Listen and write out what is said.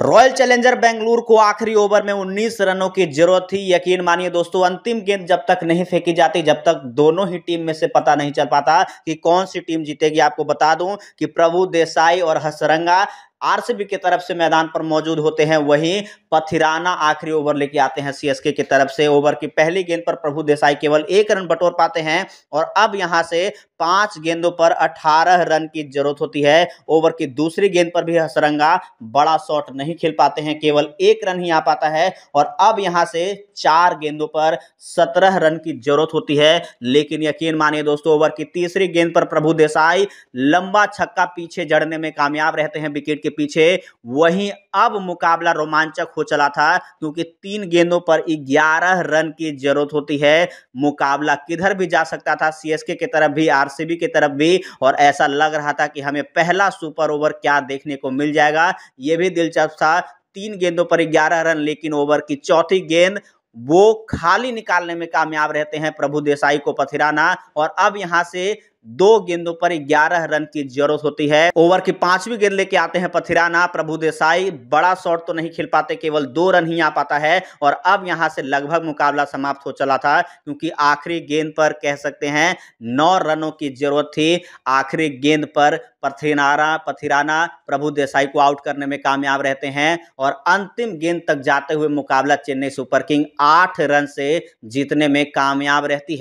royal challenger Bengaluru को आखिरी over में 19 रनों की जरूरत थी यकीन मानिए दोस्तों अंतिम गेंद जब तक नहीं फेंकी जाती जब तक दोनों ही टीम में से पता नहीं चल पाता कि कौन सी टीम जीतेगी आपको बता दूं कि प्रभु देसाई और हसरंगा आरसीबी की तरफ से मैदान पर मौजूद होते हैं वहीं पथिराना आखिरी ओवर लेके आते हैं सीएसके की तरफ से ओवर की पहली गेंद पर प्रभु देसाई केवल एक रन बटोर पाते हैं और अब यहां से पांच गेंदों पर 18 रन की जरूरत होती है ओवर की दूसरी गेंद पर भी हसरंगा बड़ा शॉट नहीं खेल पाते हैं केवल एक रन ही आ पाता है और अब यहां से चार गेंदों पर सत्रह रन की जरूरत होती है लेकिन यकीन मानिए दोस्तों ओवर की तीसरी गेंद पर प्रभु देसाई लंबा छक्का पीछे जड़ने में कामयाब रहते हैं विकेट के पीछे वहीं अब मुकाबला रोमांचक हो चला था क्योंकि तीन गेंदों पर ग्यारह रन की जरूरत होती है मुकाबला किधर भी जा सकता था सीएसके की तरफ भी आर आरसीबी की तरफ भी और ऐसा लग रहा था कि हमें पहला सुपर ओवर क्या देखने को मिल जाएगा यह भी दिलचस्प था तीन गेंदों पर ग्यारह रन लेकिन ओवर की चौथी गेंद वो खाली निकालने में कामयाब रहते हैं प्रभु देसाई को पथिराना और अब यहां से दो गेंदों पर ग्यारह रन की जरूरत होती है ओवर की पांचवी गेंद लेके आते हैं पथिराना प्रभु देसाई बड़ा शॉट तो नहीं खेल पाते केवल दो रन ही आ पाता है और अब यहां से लगभग मुकाबला समाप्त हो चला था क्योंकि आखिरी गेंद पर कह सकते हैं नौ रनों की जरूरत थी आखिरी गेंद पर पथिराना पथिराना प्रभु देसाई को आउट करने में कामयाब रहते हैं और अंतिम गेंद तक जाते हुए मुकाबला चेन्नई सुपर किंग आठ रन से जीतने में कामयाब रहती है